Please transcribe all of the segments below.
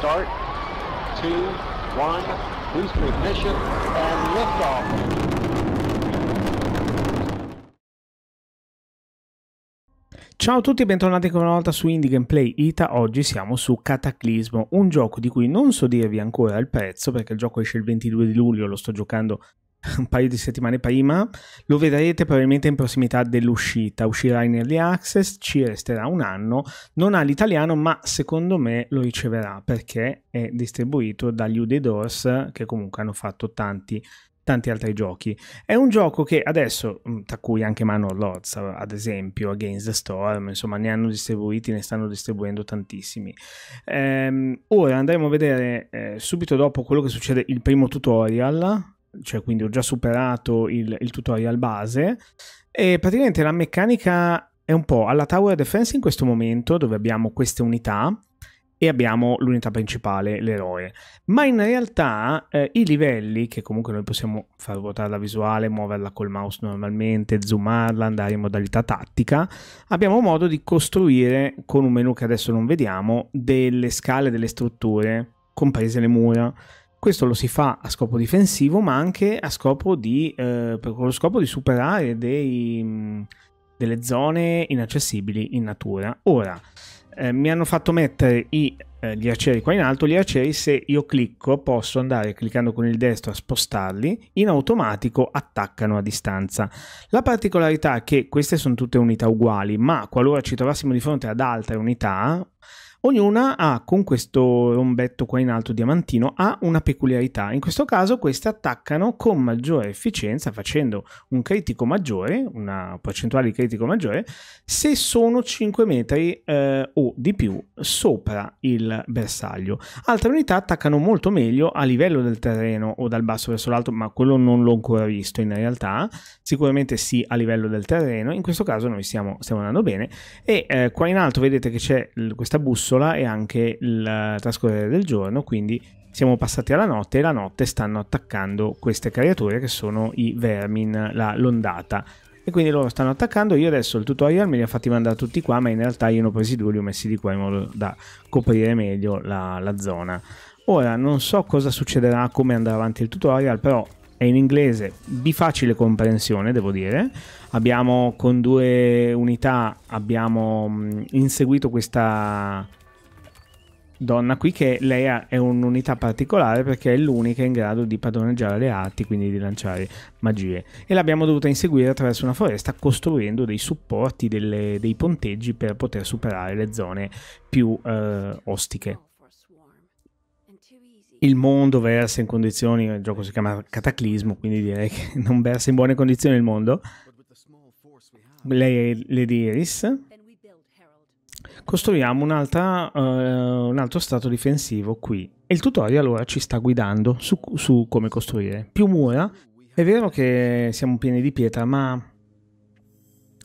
start, two, one, boost ignition, and liftoff. Ciao a tutti e bentornati ancora una volta su Indie Gameplay Ita, oggi siamo su Cataclismo, un gioco di cui non so dirvi ancora il prezzo perché il gioco esce il 22 di luglio, lo sto giocando un paio di settimane prima, lo vedrete probabilmente in prossimità dell'uscita, uscirà in early access, ci resterà un anno, non ha l'italiano ma secondo me lo riceverà perché è distribuito dagli Uday Doors che comunque hanno fatto tanti tanti altri giochi. È un gioco che adesso, mm, tra cui anche Manor Lords, ad esempio, Against the Storm, insomma, ne hanno distribuiti, ne stanno distribuendo tantissimi. Ehm, ora andremo a vedere eh, subito dopo quello che succede il primo tutorial cioè quindi ho già superato il, il tutorial base e praticamente la meccanica è un po' alla tower defense in questo momento dove abbiamo queste unità e abbiamo l'unità principale, l'eroe. Ma in realtà eh, i livelli, che comunque noi possiamo far ruotare la visuale, muoverla col mouse normalmente, zoomarla, andare in modalità tattica, abbiamo modo di costruire con un menu che adesso non vediamo delle scale delle strutture, comprese le mura. Questo lo si fa a scopo difensivo, ma anche a scopo di, eh, per lo scopo di superare dei, mm, delle zone inaccessibili in natura. Ora, eh, mi hanno fatto mettere i, eh, gli arcieri qua in alto. Gli arcieri, se io clicco, posso andare cliccando con il destro a spostarli, in automatico attaccano a distanza. La particolarità è che queste sono tutte unità uguali, ma qualora ci trovassimo di fronte ad altre unità Ognuna ha con questo rombetto qua in alto diamantino ha una peculiarità. In questo caso queste attaccano con maggiore efficienza facendo un critico maggiore, una percentuale di critico maggiore, se sono 5 metri eh, o di più sopra il bersaglio. Altre unità attaccano molto meglio a livello del terreno o dal basso verso l'alto, ma quello non l'ho ancora visto in realtà. Sicuramente sì a livello del terreno, in questo caso noi stiamo, stiamo andando bene. E eh, qua in alto vedete che c'è questa bussola bussola e anche il trascorrere del giorno, quindi siamo passati alla notte e la notte stanno attaccando queste creature che sono i vermin, la londata. E quindi loro stanno attaccando, io adesso il tutorial me li ho fatti mandare tutti qua, ma in realtà io ne ho presi due, li ho messi di qua in modo da coprire meglio la, la zona. Ora non so cosa succederà, come andrà avanti il tutorial, però è in inglese di facile comprensione, devo dire. Abbiamo con due unità abbiamo inseguito questa donna qui che lei è un'unità particolare perché è l'unica in grado di padroneggiare le arti, quindi di lanciare magie. E l'abbiamo dovuta inseguire attraverso una foresta costruendo dei supporti, delle, dei ponteggi per poter superare le zone più eh, ostiche. Il mondo versa in condizioni, il gioco si chiama Cataclismo, quindi direi che non versa in buone condizioni il mondo. Lei è Lady Iris, costruiamo un, uh, eh, un altro strato difensivo qui. E il tutorial ora ci sta guidando su, su come costruire. Più mura, è vero che siamo pieni di pietra, ma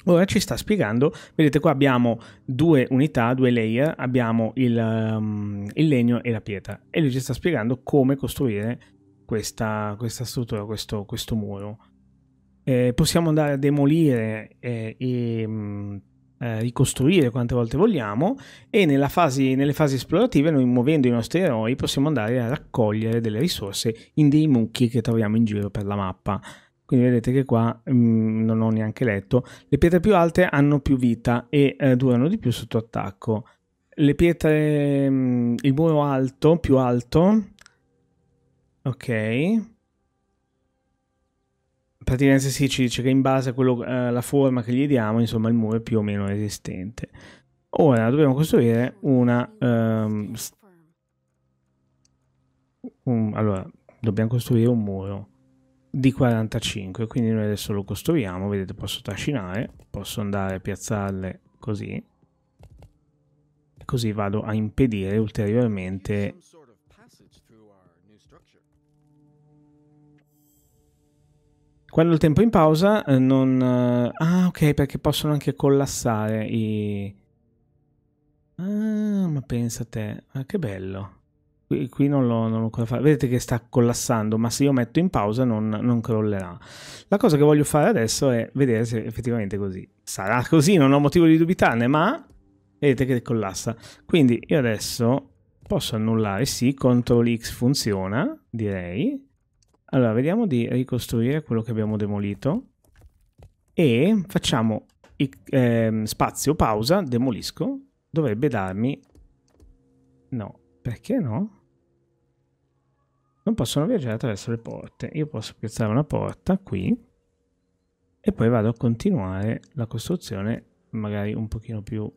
Ora ci sta spiegando, vedete qua abbiamo due unità, due layer, abbiamo il, um, il legno e la pietra e lui ci sta spiegando come costruire questa, questa struttura, questo, questo muro. Eh, possiamo andare a demolire eh, e, mm, eh, ricostruire quante volte vogliamo e fase, nelle fasi esplorative noi muovendo i nostri eroi possiamo andare a raccogliere delle risorse in dei mucchi che troviamo in giro per la mappa. Quindi vedete che qua mh, mm, non ho neanche letto. Le pietre più alte hanno più vita e eh, durano di più sotto attacco. Le pietre... Mh, mm, il muro alto, più alto... Ok praticamente sì, ci dice che in base a quello, eh, forma che gli diamo, insomma, il muro è più o meno resistente. Ora dobbiamo costruire una... Um, un, allora, dobbiamo costruire un muro di 45, quindi noi adesso lo costruiamo, vedete posso trascinare, posso andare a piazzarle così, così vado a impedire ulteriormente Quando il tempo in pausa eh, non... Eh, ah, ok, perché possono anche collassare i... Ah, ma pensa a te. Ah, che bello. Qui, qui non, lo, non, ancora fatto. Vedete che sta collassando, ma se io metto in pausa non, non, crollerà. La cosa che voglio fare adesso è vedere se effettivamente è così. Sarà così, non ho motivo di dubitarne, ma vedete che collassa. Quindi io adesso posso annullare, sì, CTRL X funziona, direi. Allora, vediamo di ricostruire quello che abbiamo demolito e facciamo eh, spazio, pausa, demolisco, dovrebbe darmi... No, perché no? Non possono viaggiare attraverso le porte. Io posso piazzare una porta qui e poi vado a continuare la costruzione magari un pochino più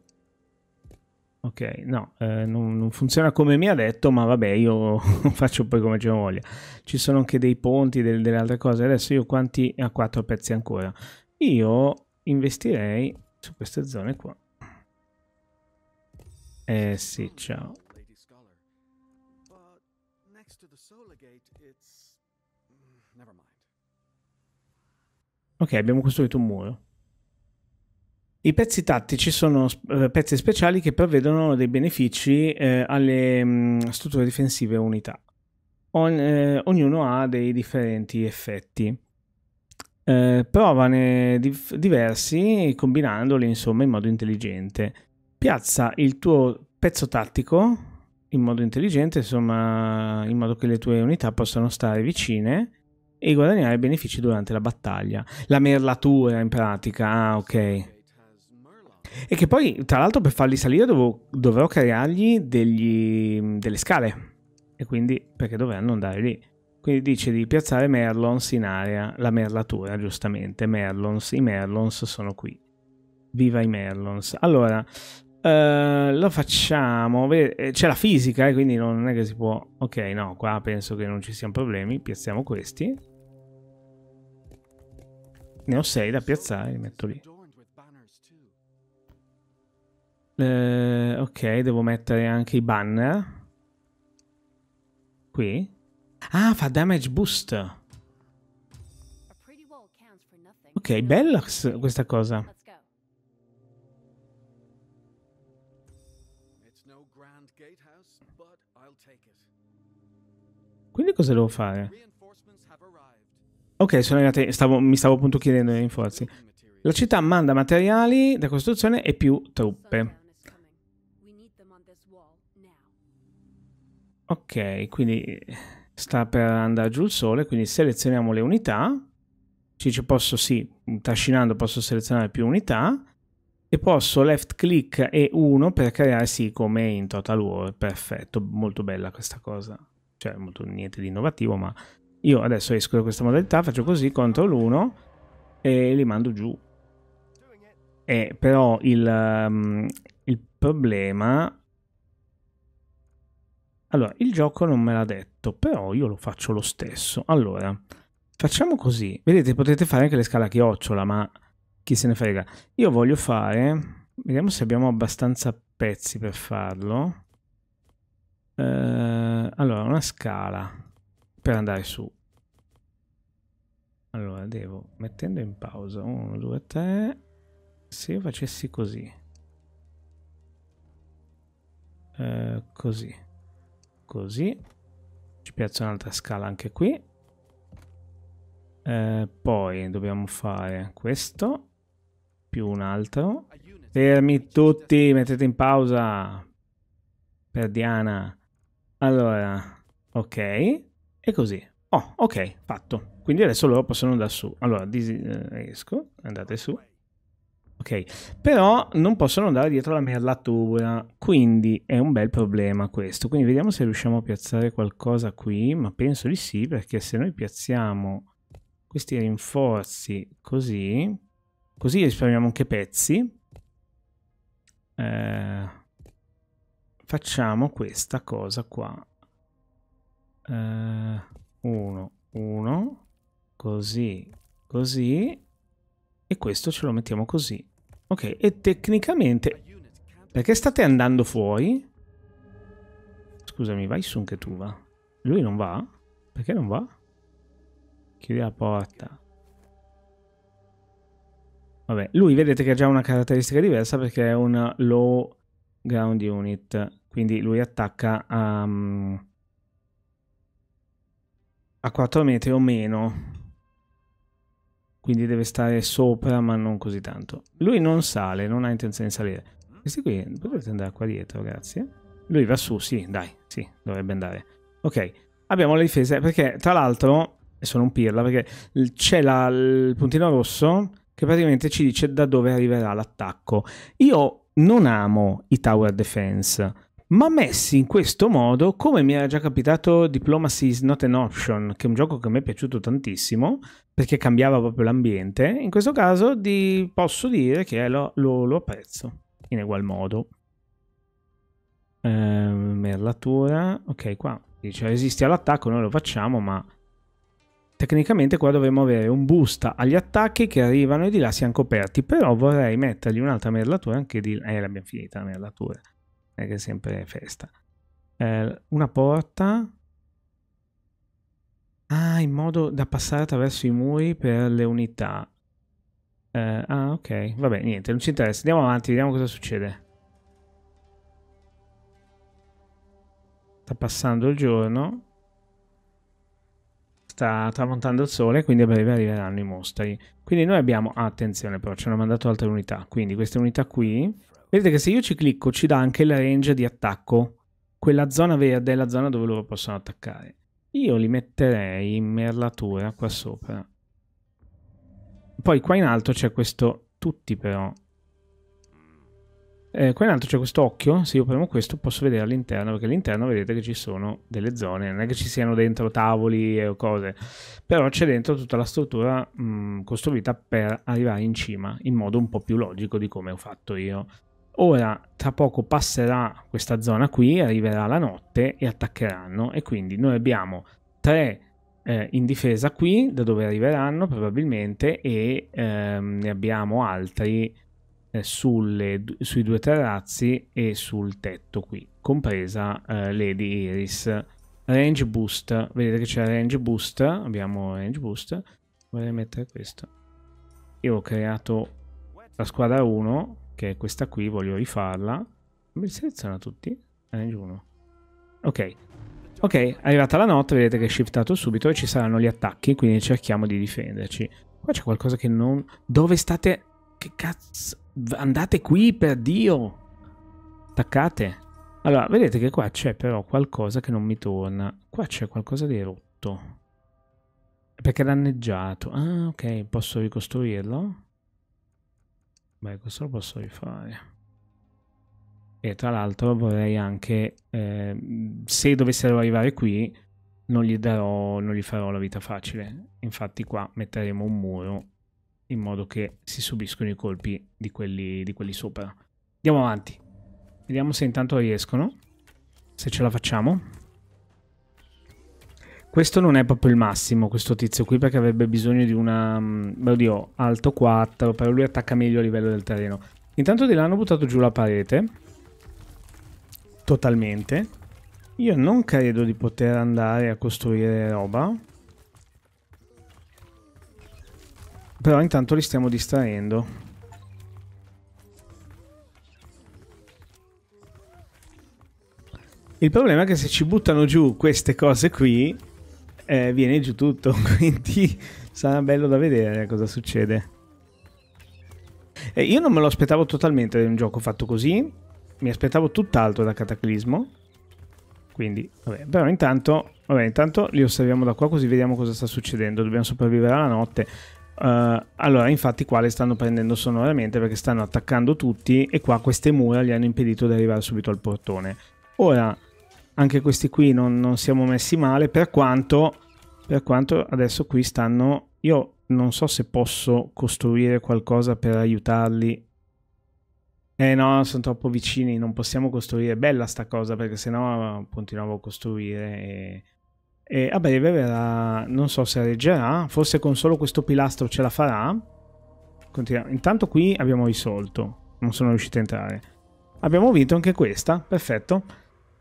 Ok, no, eh, non, non, funziona come mi ha detto, ma vabbè, io faccio poi come ce voglia. Ci sono anche dei ponti, delle, delle altre cose. Adesso io quanti a quattro pezzi ancora? Io investirei su queste zone qua. Eh sì, ciao. Ok, abbiamo costruito un muro. I pezzi tattici sono eh, pezzi speciali che provvedono dei benefici eh, alle mh, mm, strutture difensive unità. On, eh, ognuno ha dei differenti effetti. Eh, provane dif- diversi combinandoli insomma in modo intelligente. Piazza il tuo pezzo tattico in modo intelligente, insomma, in modo che le tue unità possano stare vicine e guadagnare benefici durante la battaglia. La merlatura in pratica, ah ok. E che poi, tra l'altro, per farli salire dovevo, dovevo creargli degli, delle scale. E quindi, perché dovranno andare lì. Quindi dice di piazzare Merlons in area, la merlatura, giustamente. Merlons, i Merlons sono qui. Viva i Merlons. Allora, Uh, lo facciamo. Eh, c'è la fisica, eh, quindi non è che si può. Ok, no, qua penso che non ci siano problemi. Piazziamo questi. Ne ho sei da piazzare, li metto lì. Eh, ok, devo mettere anche i banner. Qui. Ah, fa damage boost. Ok, bella questa cosa. Quindi cosa devo fare? Ok, sono arrivate, stavo, mi stavo appunto chiedendo i rinforzi. La città manda materiali da costruzione e più truppe. Ok, quindi sta per andare giù il sole, quindi selezioniamo le unità. ci posso, sì, trascinando posso selezionare più unità e posso left click e 1 per creare sì come in Total War, perfetto, molto bella questa cosa. Cioè, molto niente di innovativo, ma io adesso esco da questa modalità, faccio così, CTRL 1 e li mando giù. E eh, però il, um, il problema... Allora, il gioco non me l'ha detto, però io lo faccio lo stesso. Allora, facciamo così. Vedete, potete fare anche le scale a chiocciola, ma chi se ne frega. Io voglio fare... Vediamo se abbiamo abbastanza pezzi per farlo. Eh, allora, una scala per andare su. Allora, devo mettendo in pausa 1, 2, 3. Se io facessi così, eh, così, così, ci piace un'altra scala anche qui, eh, poi dobbiamo fare questo, più un altro, fermi tutti, mettete in pausa per Diana, allora, ok, e così, oh, ok, fatto, quindi adesso loro possono andare su, allora, eh, esco, andate su, Ok, però non possono andare dietro la merlatura, quindi è un bel problema questo. Quindi vediamo se riusciamo a piazzare qualcosa qui, ma penso di sì, perché se noi piazziamo questi rinforzi così, così risparmiamo anche pezzi. Eh, facciamo questa cosa qua. 1, eh, uno, 1, così, così, e questo ce lo mettiamo così. Ok, e tecnicamente... Perché state andando fuori? Scusami, vai su che tu va. Lui non va? Perché non va? Chiudi la porta. Vabbè, lui vedete che ha già una caratteristica diversa perché è un low ground unit. Quindi lui attacca a... Um, a 4 metri o meno quindi deve stare sopra ma non così tanto. Lui non sale, non ha intenzione di salire. Questi qui potete andare qua dietro, grazie. Lui va su, sì, dai, sì, dovrebbe andare. Ok, abbiamo le difese perché tra l'altro, e sono un pirla, perché c'è il puntino rosso che praticamente ci dice da dove arriverà l'attacco. Io non amo i tower defense ma messi in questo modo, come mi era già capitato Diplomacy is not an option, che è un gioco che a me è piaciuto tantissimo, perché cambiava proprio l'ambiente, in questo caso di, posso dire che lo, lo, lo, apprezzo in egual modo. Eh, merlatura, ok qua, dice resisti all'attacco, noi lo facciamo, ma tecnicamente qua dovremmo avere un boost agli attacchi che arrivano e di là siamo coperti, però vorrei mettergli un'altra merlatura anche di... là, Eh, l'abbiamo finita la merlatura è che è sempre festa. Eh, una porta. Ah, in modo da passare attraverso i muri per le unità. Eh, ah, ok. Vabbè, niente, non ci interessa. Andiamo avanti, vediamo cosa succede. Sta passando il giorno. Sta tramontando il sole, quindi a breve arriveranno i mostri. Quindi noi abbiamo... Ah, attenzione però, ci hanno mandato altre unità. Quindi queste unità qui Vedete che se io ci clicco ci dà anche la range di attacco. Quella zona verde è la zona dove loro possono attaccare. Io li metterei in merlatura qua sopra. Poi qua in alto c'è questo... Tutti però. Eh, qua in alto c'è questo occhio. Se io premo questo posso vedere all'interno. Perché all'interno vedete che ci sono delle zone. Non è che ci siano dentro tavoli o cose. Però c'è dentro tutta la struttura mh, costruita per arrivare in cima. In modo un po' più logico di come ho fatto io. Ora, tra poco passerà questa zona qui, arriverà la notte e attaccheranno e quindi noi abbiamo tre eh, in difesa qui, da dove arriveranno probabilmente, e ehm, ne abbiamo altri eh, sulle, sui due terrazzi e sul tetto qui, compresa eh, Lady Iris. Range boost, vedete che c'è range boost, abbiamo range boost, vorrei mettere questo. Io ho creato la squadra 1 che è questa qui, voglio rifarla. Mi seleziona tutti? Eh, nessuno. Ok. Ok, arrivata la notte, vedete che è shiftato subito e ci saranno gli attacchi, quindi cerchiamo di difenderci. Qua c'è qualcosa che non... Dove state? Che cazzo? Andate qui, per Dio! Attaccate. Allora, vedete che qua c'è però qualcosa che non mi torna. Qua c'è qualcosa di rotto. Perché è danneggiato. Ah, ok, posso ricostruirlo? Beh, questo lo posso rifare. E tra l'altro vorrei anche, eh, se dovessero arrivare qui, non gli, darò, non gli farò la vita facile. Infatti qua metteremo un muro in modo che si subiscono i colpi di quelli, di quelli sopra. Andiamo avanti. Vediamo se intanto riescono. Se ce la facciamo. Questo non è proprio il massimo, questo tizio qui, perché avrebbe bisogno di una... Mm, oddio, alto 4, però lui attacca meglio a livello del terreno. Intanto di là hanno buttato giù la parete. Totalmente. Io non credo di poter andare a costruire roba. Però intanto li stiamo distraendo. Il problema è che se ci buttano giù queste cose qui eh, viene giù tutto, quindi sarà bello da vedere cosa succede. Eh, io non me lo aspettavo totalmente un gioco fatto così, mi aspettavo tutt'altro da Cataclismo, quindi vabbè, però intanto, vabbè, intanto li osserviamo da qua così vediamo cosa sta succedendo, dobbiamo sopravvivere alla notte. Uh, allora, infatti qua le stanno prendendo sonoramente perché stanno attaccando tutti e qua queste mura gli hanno impedito di arrivare subito al portone. Ora, anche questi qui non, non siamo messi male, per quanto, per quanto adesso qui stanno... Io non so se posso costruire qualcosa per aiutarli. Eh no, sono troppo vicini, non possiamo costruire. Bella sta cosa, perché sennò continuavo a costruire e... E a breve verrà, non so se reggerà, forse con solo questo pilastro ce la farà. Continuiamo. Intanto qui abbiamo risolto, non sono riuscito a entrare. Abbiamo vinto anche questa, perfetto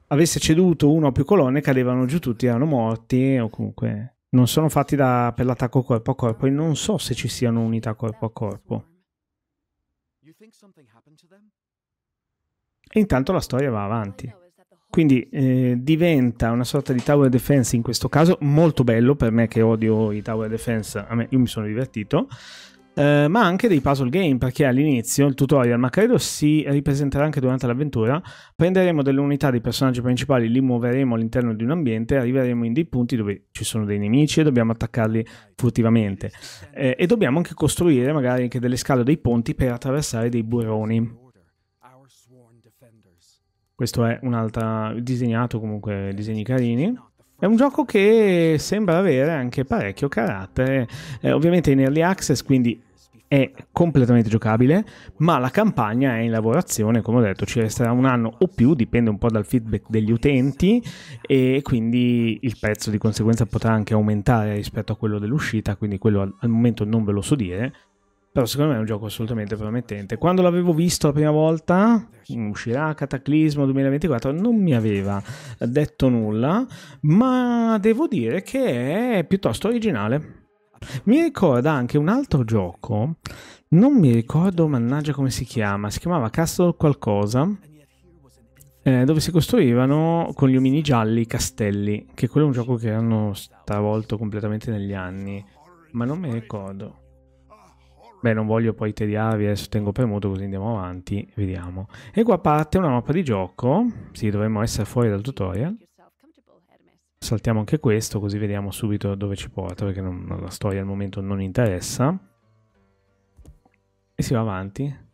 avesse ceduto uno o più colonne cadevano giù tutti, erano morti o comunque non sono fatti da, per l'attacco corpo a corpo e non so se ci siano unità corpo a corpo. E intanto la storia va avanti. Quindi eh, diventa una sorta di tower defense in questo caso, molto bello per me che odio i tower defense, a me io mi sono divertito. Eh, ma anche dei puzzle game, perché all'inizio il tutorial, ma credo si ripresenterà anche durante l'avventura, prenderemo delle unità dei personaggi principali, li muoveremo all'interno di un ambiente, arriveremo in dei punti dove ci sono dei nemici e dobbiamo attaccarli furtivamente. Eh, e dobbiamo anche costruire magari anche delle scale o dei ponti per attraversare dei burroni. Questo è un altro disegnato comunque disegni carini. È un gioco che sembra avere anche parecchio carattere, eh, ovviamente in early access, quindi è completamente giocabile, ma la campagna è in lavorazione, come ho detto, ci resterà un anno o più, dipende un po' dal feedback degli utenti e quindi il prezzo di conseguenza potrà anche aumentare rispetto a quello dell'uscita, quindi quello al, al momento non ve lo so dire, però secondo me è un gioco assolutamente promettente. Quando l'avevo visto la prima volta, uscirà Cataclismo 2024, non mi aveva detto nulla, ma devo dire che è piuttosto originale. Mi ricorda anche un altro gioco, non mi ricordo mannaggia come si chiama, si chiamava Castle qualcosa, eh, dove si costruivano con gli omini gialli i castelli, che quello è un gioco che hanno stravolto completamente negli anni, ma non mi ricordo. Beh, non voglio poi tediarvi, adesso tengo premuto così andiamo avanti, vediamo. E qua parte una mappa di gioco, sì, dovremmo essere fuori dal tutorial. Saltiamo anche questo così vediamo subito dove ci porta perché non, la storia al momento non interessa. E si va avanti.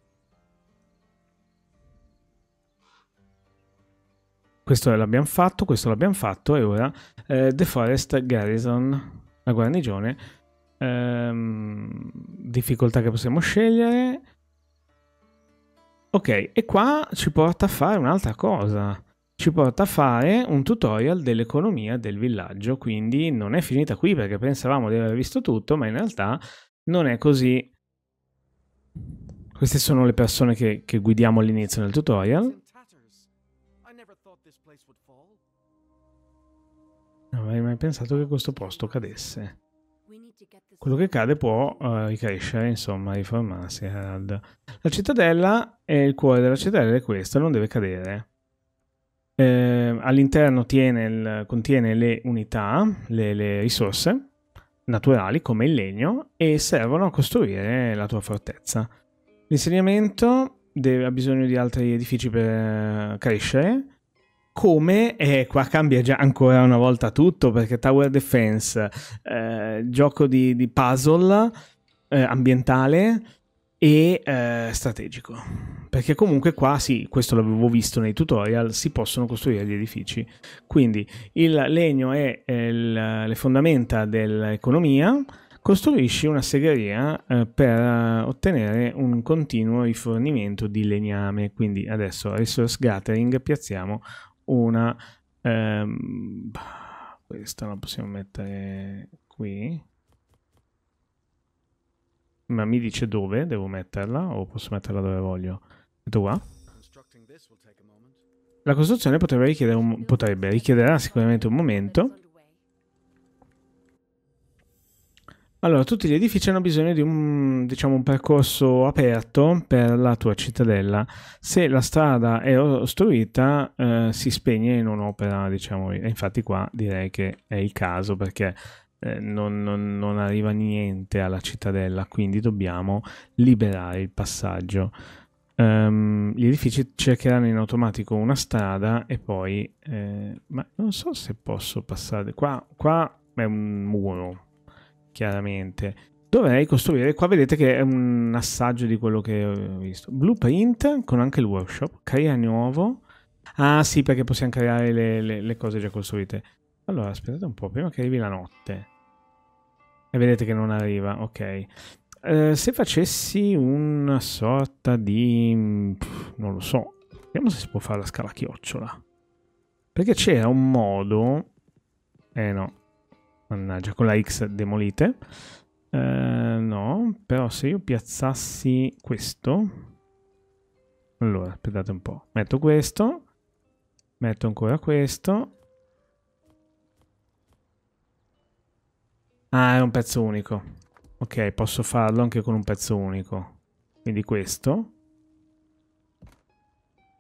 Questo l'abbiamo fatto, questo l'abbiamo fatto e ora eh, The Forest Garrison, la guarnigione, ehm, difficoltà che possiamo scegliere. Ok, e qua ci porta a fare un'altra cosa ci porta a fare un tutorial dell'economia del villaggio, quindi non è finita qui perché pensavamo di aver visto tutto, ma in realtà non è così. Queste sono le persone che, che guidiamo all'inizio del tutorial. Non avrei mai pensato che questo posto cadesse. Quello che cade può uh, ricrescere, insomma, riformarsi. La cittadella è il cuore della cittadella, è questo, non deve cadere. Eh, all'interno il, contiene le unità, le, le risorse naturali come il legno e servono a costruire la tua fortezza. L'insegnamento deve, ha bisogno di altri edifici per crescere. Come, e qua cambia già ancora una volta tutto perché Tower Defense, eh, gioco di, di puzzle eh, ambientale, e eh, strategico. Perché comunque qua, sì, questo l'avevo visto nei tutorial, si possono costruire gli edifici. Quindi il legno è il, le fondamenta dell'economia, costruisci una segheria eh, per eh, ottenere un continuo rifornimento di legname. Quindi adesso Resource Gathering piazziamo una... Ehm, questa la possiamo mettere qui ma mi dice dove devo metterla o posso metterla dove voglio. Metto qua. La costruzione potrebbe richiedere un, potrebbe, richiederà sicuramente un momento. Allora, tutti gli edifici hanno bisogno di un, diciamo, un percorso aperto per la tua cittadella. Se la strada è ostruita, eh, si spegne in un'opera, diciamo. infatti qua direi che è il caso, perché eh, non, non, non, arriva niente alla cittadella, quindi dobbiamo liberare il passaggio. Um, gli edifici cercheranno in automatico una strada e poi... Eh, ma non so se posso passare... Qua, qua è un muro, chiaramente dovrei costruire. Qua vedete che è un assaggio di quello che ho visto. Blueprint con anche il workshop. Crea nuovo. Ah sì, perché possiamo creare le, le, le cose già costruite. Allora, aspettate un po', prima che arrivi la notte. E vedete che non arriva, ok. Eh, se facessi una sorta di... Mm, pff, non lo so. Vediamo se si può fare la scala chiocciola. Perché c'era un modo... Eh no. Mannaggia, con la X demolite. Eh, no, però se io piazzassi questo... Allora, aspettate un po'. Metto questo. Metto ancora questo. Ah, è un pezzo unico. Ok, posso farlo anche con un pezzo unico. Quindi questo.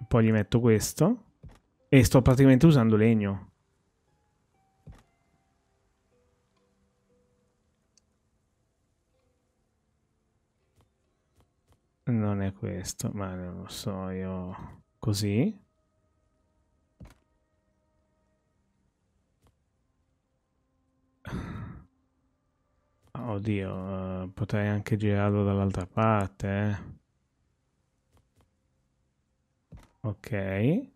Poi gli metto questo. E sto praticamente usando legno. Non è questo, ma non lo so io. Così. Oddio, eh, potrei anche girarlo dall'altra parte. Eh. Ok. E,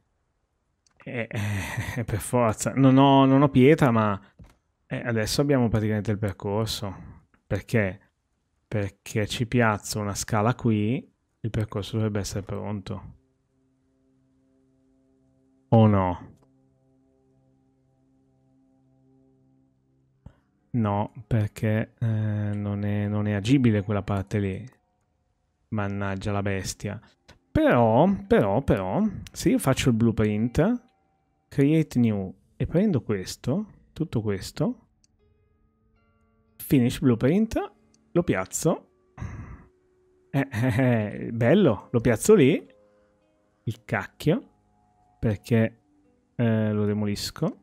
e, eh, per forza. Non ho, non ho pietra, ma e adesso abbiamo praticamente il percorso. Perché? Perché ci piazzo una scala qui, il percorso dovrebbe essere pronto. O no? No, perché eh, non, è, non, è, agibile quella parte lì. Mannaggia la bestia. Però, però, però, se io faccio il blueprint, create new e prendo questo, tutto questo, finish blueprint, lo piazzo. Eh, eh, eh, bello, lo piazzo lì, il cacchio, perché eh, lo demolisco.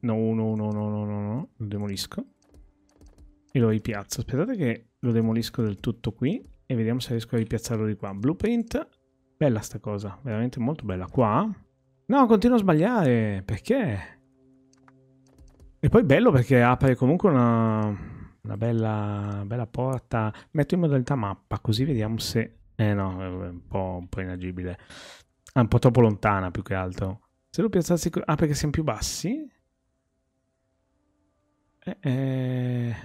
No, no, no, no, no, no, no, lo demolisco e lo ripiazzo. Aspettate che lo demolisco del tutto qui e vediamo se riesco a ripiazzarlo di qua. Blueprint, bella sta cosa, veramente molto bella. Qua? No, continuo a sbagliare, perché? E poi bello perché apre comunque una, una bella, bella, porta. Metto in modalità mappa, così vediamo se... Eh no, è un po', un po inagibile. È un po' troppo lontana più che altro. Se lo piazzassi... Ah, perché siamo più bassi? Eh... eh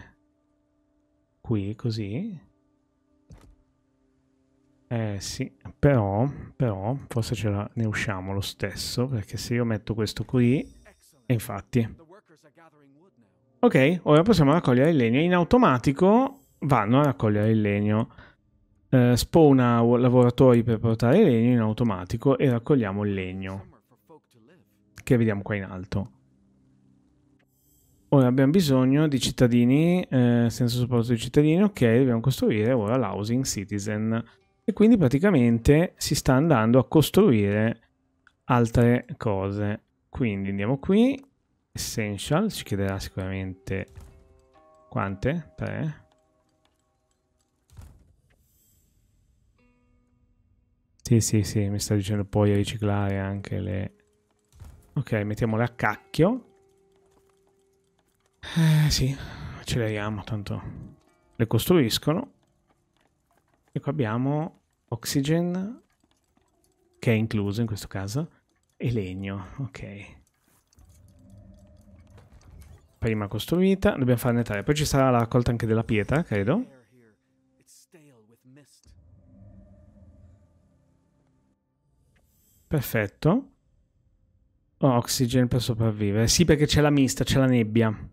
qui così. Eh sì, però, però forse ce la, ne usciamo lo stesso, perché se io metto questo qui, e infatti... Ok, ora possiamo raccogliere il legno. In automatico vanno a raccogliere il legno. Eh, spawna lavoratori per portare il legno in automatico e raccogliamo il legno. Che vediamo qua in alto. Ora abbiamo bisogno di cittadini, eh, senza supporto di cittadini, ok, dobbiamo costruire ora l'housing citizen. E quindi praticamente si sta andando a costruire altre cose. Quindi andiamo qui, essential, ci chiederà sicuramente quante? Tre? Sì, sì, sì, mi sta dicendo poi riciclare anche le... Ok, mettiamole a cacchio. Eh sì, acceleriamo, tanto le costruiscono. E qua abbiamo oxygen, che è incluso in questo caso, e legno, ok. Prima costruita, dobbiamo farne tre. Poi ci sarà la raccolta anche della pietra, credo. Perfetto. Oh, oxygen per sopravvivere. Sì, perché c'è la mista, c'è la nebbia.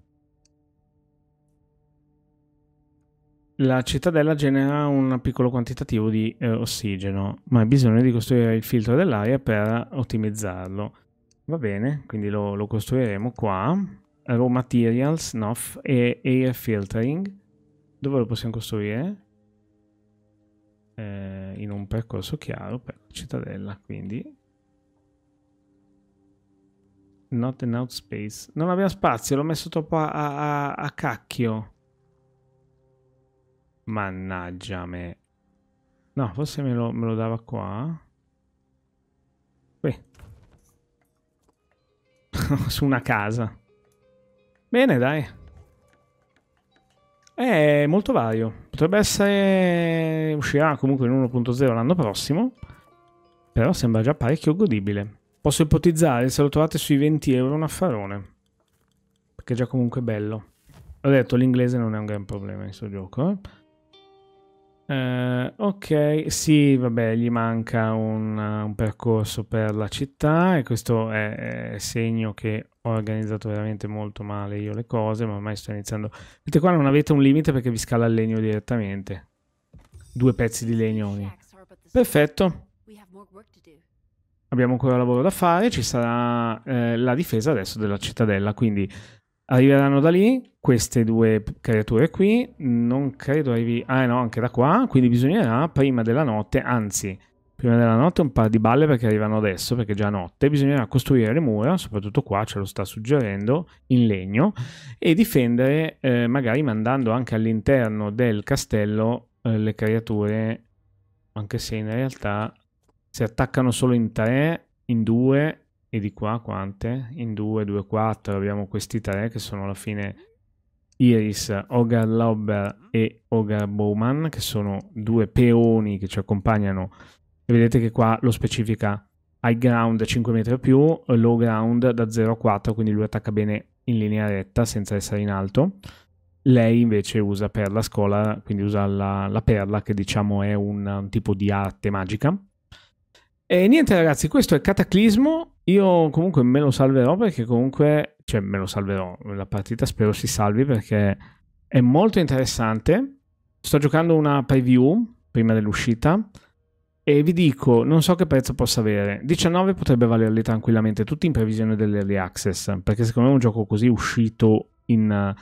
La cittadella genera un piccolo quantitativo di eh, ossigeno, ma hai bisogno di costruire il filtro dell'aria per ottimizzarlo. Va bene, quindi lo, lo costruiremo qua. Raw Materials, NOF e Air Filtering. Dove lo possiamo costruire? Eh, in un percorso chiaro per la cittadella, quindi... Not enough space. Non abbiamo spazio, l'ho messo troppo a, a, a cacchio. Mannaggia me. No, forse me lo, me lo dava qua. Qui. Su una casa. Bene, dai. È molto vario. Potrebbe essere... uscirà comunque in 1.0 l'anno prossimo. Però sembra già parecchio godibile. Posso ipotizzare, se lo trovate sui 20 euro, un affarone. Perché è già comunque bello. Ho detto, l'inglese non è un gran problema in questo gioco. Eh? Eh, ok, sì, vabbè, gli manca un, eh, un, percorso per la città e questo è, è, segno che ho organizzato veramente molto male io le cose, ma ormai sto iniziando. Vedete qua non avete un limite perché vi scala il legno direttamente. Due pezzi di legno ogni. Perfetto. Abbiamo ancora lavoro da fare, ci sarà eh, la difesa adesso della cittadella, quindi arriveranno da lì queste due creature qui non credo arrivi ah no anche da qua quindi bisognerà prima della notte anzi prima della notte un par di balle perché arrivano adesso perché è già notte bisognerà costruire le mura soprattutto qua ce lo sta suggerendo in legno e difendere eh, magari mandando anche all'interno del castello eh, le creature anche se in realtà si attaccano solo in tre in due e di qua quante? In 2, 2, 4 abbiamo questi tre che sono alla fine Iris, Ogar Lobber e Ogar Bowman che sono due peoni che ci accompagnano e vedete che qua lo specifica high ground 5 metri o più, low ground da 0 a 4 quindi lui attacca bene in linea retta senza essere in alto lei invece usa perla scola, quindi usa la, la perla che diciamo è un, un tipo di arte magica e niente ragazzi, questo è Cataclismo. Io comunque me lo salverò perché comunque, cioè me lo salverò, la partita spero si salvi perché è molto interessante. Sto giocando una preview prima dell'uscita e vi dico, non so che prezzo possa avere. 19 potrebbe valerli tranquillamente tutti in previsione dell'early access, perché secondo me è un gioco così uscito in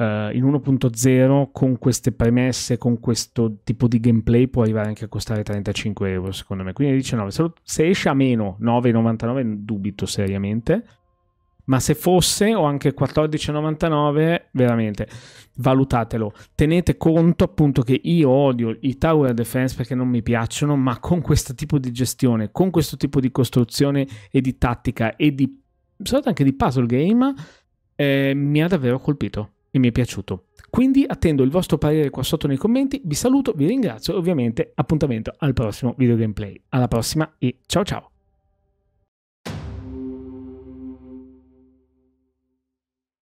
Uh, in 1.0 con queste premesse, con questo tipo di gameplay può arrivare anche a costare 35 euro secondo me, quindi 19. Se, lo, se esce a meno 9,99 dubito seriamente, ma se fosse o anche 14,99 veramente valutatelo. Tenete conto appunto che io odio i tower defense perché non mi piacciono, ma con questo tipo di gestione, con questo tipo di costruzione e di tattica e di... soprattutto anche di puzzle game, eh, mi ha davvero colpito e mi è piaciuto. Quindi attendo il vostro parere qua sotto nei commenti, vi saluto, vi ringrazio e ovviamente appuntamento al prossimo video gameplay. Alla prossima e ciao ciao!